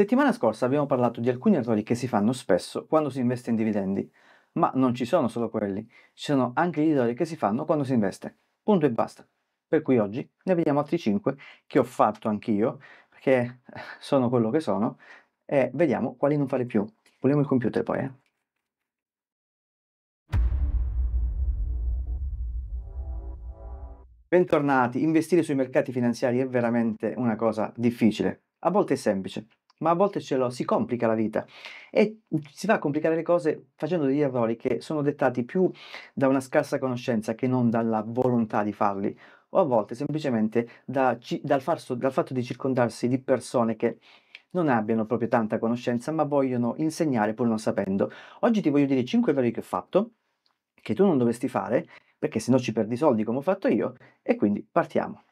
Settimana scorsa abbiamo parlato di alcuni errori che si fanno spesso quando si investe in dividendi, ma non ci sono solo quelli, ci sono anche gli errori che si fanno quando si investe. Punto e basta. Per cui oggi ne vediamo altri 5 che ho fatto anch'io, perché eh, sono quello che sono, e vediamo quali non fare più. Vogliamo il computer poi, eh? Bentornati, investire sui mercati finanziari è veramente una cosa difficile, a volte è semplice, ma a volte ce l'ho, si complica la vita e mhmm, si va a complicare le cose facendo degli errori che sono dettati più da una scarsa conoscenza che non dalla volontà di farli o a volte semplicemente da, dal, farso, dal fatto di circondarsi di persone che non abbiano proprio tanta conoscenza ma vogliono insegnare pur non sapendo. Oggi ti voglio dire 5 errori che ho fatto, che tu non dovresti fare, perché sennò ci perdi soldi come ho fatto io, e quindi partiamo.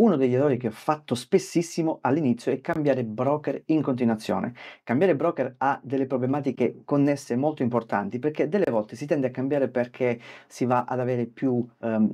Uno degli errori che ho fatto spessissimo all'inizio è cambiare broker in continuazione. Cambiare broker ha delle problematiche connesse molto importanti perché delle volte si tende a cambiare perché si va ad avere più ehm,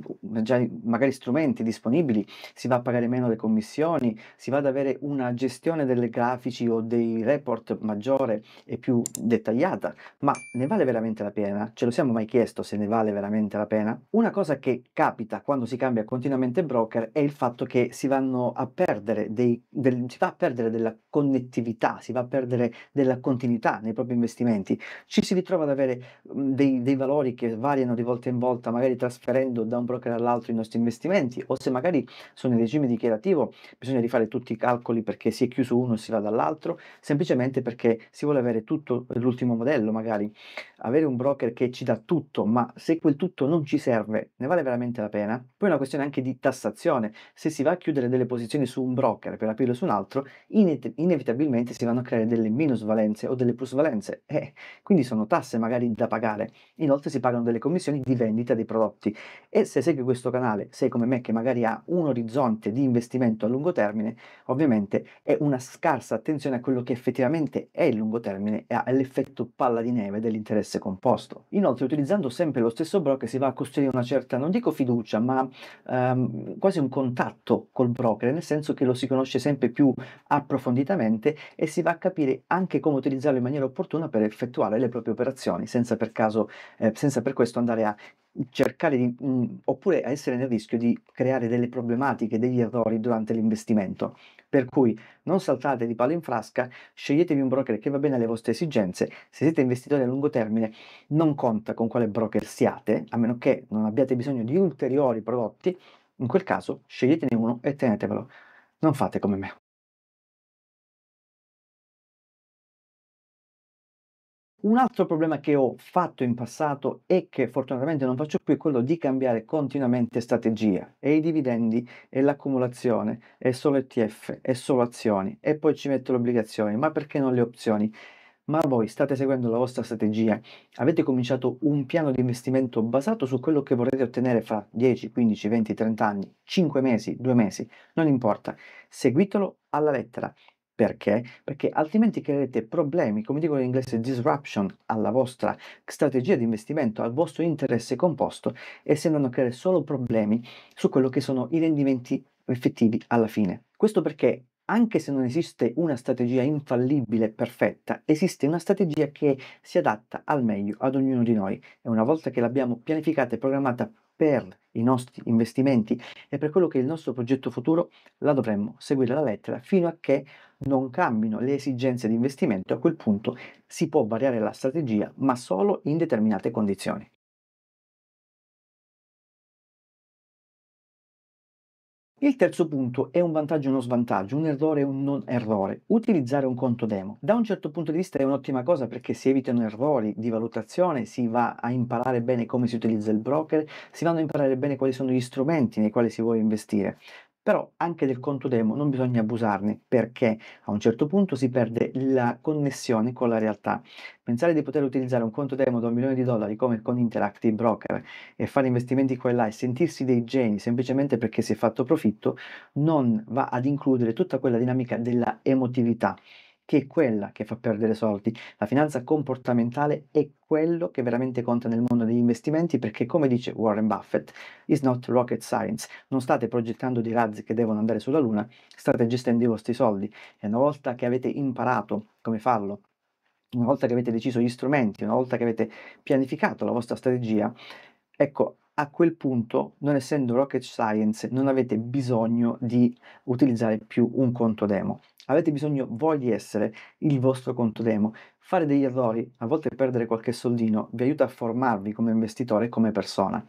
magari strumenti disponibili, si va a pagare meno le commissioni, si va ad avere una gestione delle grafici o dei report maggiore e più dettagliata, ma ne vale veramente la pena? Ce lo siamo mai chiesto se ne vale veramente la pena? Una cosa che capita quando si cambia continuamente broker è il fatto che perché si vanno a perdere, dei, del, si va a perdere della connettività, si va a perdere della continuità nei propri investimenti, ci si ritrova ad avere mhmm, dei, dei valori che variano di volta in volta, magari trasferendo da un broker all'altro i nostri investimenti o se magari sono in regime dichiarativo bisogna rifare tutti i calcoli perché si è chiuso uno e si va dall'altro, semplicemente perché si vuole avere tutto l'ultimo modello magari, avere un broker che ci dà tutto, ma se quel tutto non ci serve, ne vale veramente la pena. Poi è una questione anche di tassazione, se si va a chiudere delle posizioni su un broker per aprirle su un altro, ine- inevitabilmente si vanno a creare delle minusvalenze o delle plusvalenze, eh, quindi sono tasse magari da pagare. Inoltre si pagano delle commissioni di vendita dei prodotti. E se segui questo canale, sei come me che magari ha un orizzonte di investimento a lungo termine, ovviamente è una scarsa attenzione a quello che effettivamente è il lungo termine e all'effetto palla di neve dell'interesse composto. Inoltre, utilizzando sempre lo stesso broker, si va a costruire una certa, non dico fiducia, ma ehm, quasi un contatto rapporto col broker, nel senso che lo si conosce sempre più approfonditamente e si va a capire anche come utilizzarlo in maniera opportuna per effettuare le proprie operazioni, senza per, caso, eh, senza per questo andare a cercare di, mh, mm, oppure a essere nel rischio di creare delle problematiche, degli errori durante l'investimento. Per cui non saltate di palo in frasca, sceglietevi un broker che va bene alle vostre esigenze. Se siete investitori a lungo termine, non conta con quale broker siate, a meno che non abbiate bisogno di ulteriori prodotti, in quel caso sceglietene uno e tenetevelo. Non fate come me. Un altro problema che ho fatto in passato e che fortunatamente non faccio più è quello di cambiare continuamente strategia e i dividendi e l'accumulazione è solo ETF, è solo azioni e poi ci metto le obbligazioni, ma perché non le opzioni? Ma voi state seguendo la vostra strategia? Avete cominciato un piano di investimento basato su quello che vorrete ottenere fra 10, 15, 20, 30 anni, 5 mesi, 2 mesi? Non importa, seguitelo alla lettera. Perché? Perché altrimenti creerete problemi, come dicono in inglese, disruption alla vostra strategia di investimento, al vostro interesse composto e se a creare solo problemi su quello che sono i rendimenti effettivi alla fine. Questo perché anche se non esiste una strategia infallibile e perfetta, esiste una strategia che si adatta al meglio ad ognuno di noi e una volta che l'abbiamo pianificata e programmata per i nostri investimenti e per quello che è il nostro progetto futuro, la dovremmo seguire alla lettera fino a che non cambino le esigenze di investimento. A quel punto si può variare la strategia, ma solo in determinate condizioni. Il terzo punto è un vantaggio e uno svantaggio, un errore e un non errore. Utilizzare un conto demo. Da un certo punto di vista è un'ottima cosa perché si evitano errori di valutazione, si va a imparare bene come si utilizza il broker, si vanno a imparare bene quali sono gli strumenti nei quali si vuole investire però anche del conto demo non bisogna abusarne perché a un certo punto si perde la connessione con la realtà. Pensare di poter utilizzare un conto demo da un milione di dollari come con Interactive Broker e fare investimenti qua e là e sentirsi dei geni semplicemente perché si è fatto profitto non va ad includere tutta quella dinamica della emotività che è quella che fa perdere soldi. La finanza comportamentale è quello che veramente conta nel mondo degli investimenti perché, come dice Warren Buffett, is not rocket science. Non state progettando dei razzi che devono andare sulla Luna, state gestendo i vostri soldi. E una volta che avete imparato come farlo, una volta che avete deciso gli strumenti, una volta che avete pianificato la vostra strategia, ecco, a quel punto, non essendo rocket science, non avete bisogno di utilizzare più un conto demo avete bisogno voi di essere il vostro conto demo. Fare degli errori, a volte perdere qualche soldino, vi aiuta a formarvi come investitore e come persona.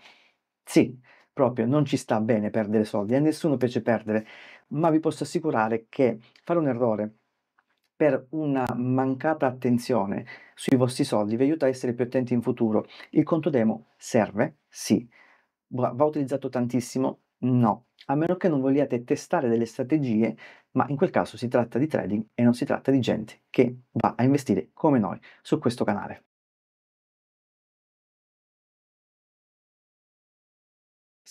Sì, proprio non ci sta bene perdere soldi, a nessuno piace perdere, ma vi posso assicurare che fare un errore per una mancata attenzione sui vostri soldi vi aiuta a essere più attenti in futuro. Il conto demo serve? Sì. Va utilizzato tantissimo? No. A meno che non vogliate testare delle strategie ma in quel caso si tratta di trading e non si tratta di gente che va a investire come noi su questo canale.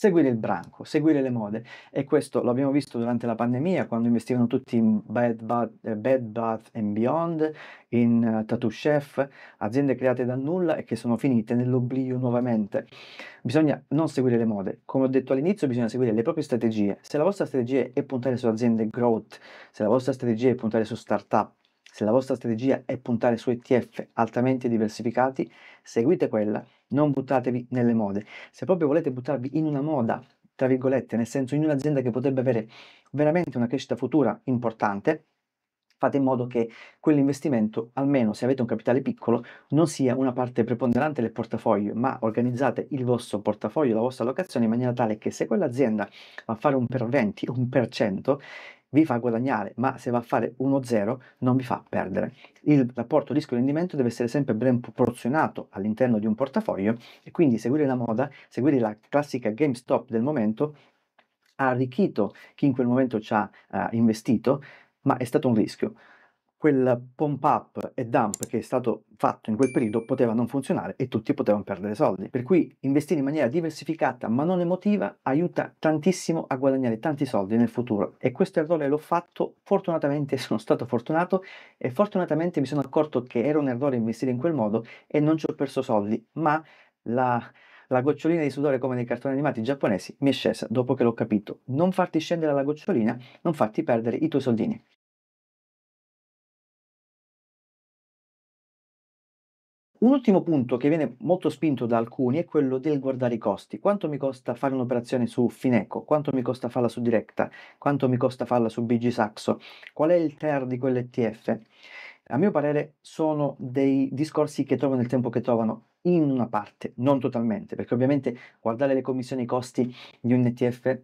seguire il branco, seguire le mode. E questo lo abbiamo visto durante la pandemia, quando investivano tutti in Bed Bath, eh, Bed Bath Beyond, in eh, Tattoo Chef, aziende create dal nulla e che sono finite nell'oblio nuovamente. Bisogna non seguire le mode. Come ho detto all'inizio, bisogna seguire le proprie strategie. Se la vostra strategia è puntare su aziende growth, se la vostra strategia è puntare su startup, se la vostra strategia è puntare su ETF altamente diversificati, seguite quella non buttatevi nelle mode. Se proprio volete buttarvi in una moda, tra virgolette, nel senso in un'azienda che potrebbe avere veramente una crescita futura importante, fate in modo che quell'investimento, almeno se avete un capitale piccolo, non sia una parte preponderante del portafoglio, ma organizzate il vostro portafoglio, la vostra allocazione in maniera tale che se quell'azienda va a fare un per 20, un per 100, vi fa guadagnare, ma se va a fare 1-0 non vi fa perdere. Il rapporto rischio-rendimento deve essere sempre ben proporzionato all'interno di un portafoglio e quindi seguire la moda, seguire la classica GameStop del momento ha arricchito chi in quel momento ci ha uh, investito, ma è stato un rischio quel pump up e dump che è stato fatto in quel periodo poteva non funzionare e tutti potevano perdere soldi. Per cui investire in maniera diversificata ma non emotiva aiuta tantissimo a guadagnare tanti soldi nel futuro e questo errore l'ho fatto, fortunatamente sono stato fortunato e fortunatamente mi sono accorto che era un errore investire in quel modo e non ci ho perso soldi, ma la la gocciolina di sudore come nei cartoni animati giapponesi mi è scesa dopo che l'ho capito. Non farti scendere la gocciolina, non farti perdere i tuoi soldini. Un ultimo punto che viene molto spinto da alcuni è quello del guardare i costi. Quanto mi costa fare un'operazione su Fineco? Quanto mi costa farla su Directa? Quanto mi costa farla su BG Saxo? Qual è il TER di quell'ETF? A mio parere sono dei discorsi che trovano il tempo che trovano in una parte, non totalmente, perché ovviamente guardare le commissioni e i costi di un ETF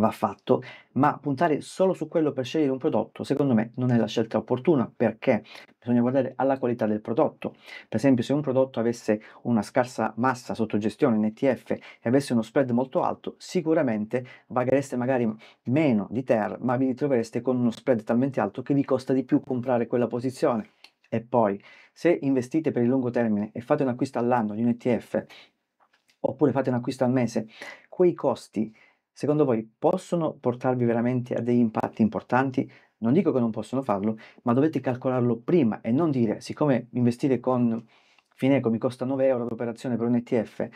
va fatto, ma puntare solo su quello per scegliere un prodotto, secondo me, non è la scelta opportuna perché bisogna guardare alla qualità del prodotto. Per esempio, se un prodotto avesse una scarsa massa sotto gestione in ETF e avesse uno spread molto alto, sicuramente paghereste magari meno di TER, ma vi ritrovereste con uno spread talmente alto che vi costa di più comprare quella posizione. E poi, se investite per il lungo termine e fate un acquisto all'anno di un ETF, oppure fate un acquisto al mese, quei costi secondo voi possono portarvi veramente a degli impatti importanti? Non dico che non possono farlo, ma dovete calcolarlo prima e non dire, siccome investire con Fineco mi costa 9 euro l'operazione per un ETF,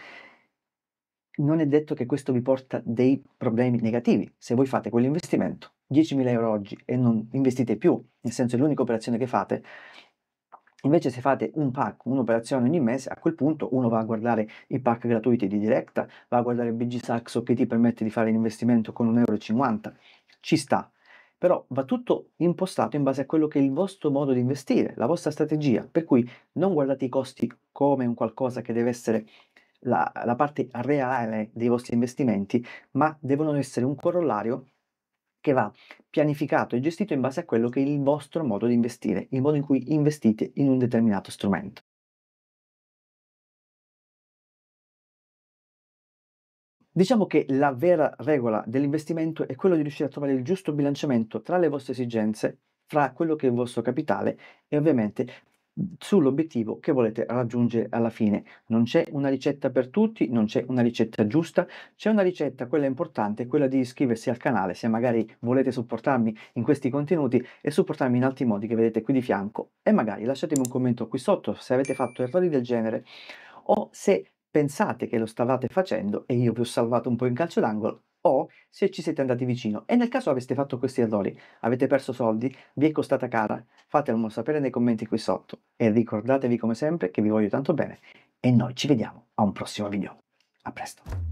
non è detto che questo vi porta dei problemi negativi. Se voi fate quell'investimento, 10.000 euro oggi e non investite più, nel senso è l'unica operazione che fate, Invece se fate un pack, un'operazione ogni mese, a quel punto uno va a guardare i pack gratuiti di diretta, va a guardare BG Saxo che ti permette di fare l'investimento con 1,50 euro, ci sta. Però va tutto impostato in base a quello che è il vostro modo di investire, la vostra strategia, per cui non guardate i costi come un qualcosa che deve essere la, la parte reale dei vostri investimenti, ma devono essere un corollario che va pianificato e gestito in base a quello che è il vostro modo di investire, il modo in cui investite in un determinato strumento. Diciamo che la vera regola dell'investimento è quella di riuscire a trovare il giusto bilanciamento tra le vostre esigenze, fra quello che è il vostro capitale e ovviamente Mhmm, sull'obiettivo che volete raggiungere alla fine. Non c'è una ricetta per tutti, non c'è una ricetta giusta, c'è una ricetta, quella importante, quella di iscriversi al canale se magari volete supportarmi in questi contenuti e supportarmi in altri modi che vedete qui di fianco e magari lasciatemi un commento qui sotto se avete fatto errori del genere o se pensate che lo stavate facendo e io vi ho salvato un po' in calcio d'angolo o se ci siete andati vicino. E nel caso aveste fatto questi errori, avete perso soldi, vi è costata cara, fatemelo sapere nei commenti qui sotto. E ricordatevi come sempre che vi voglio tanto bene e noi ci vediamo a un prossimo video. A presto!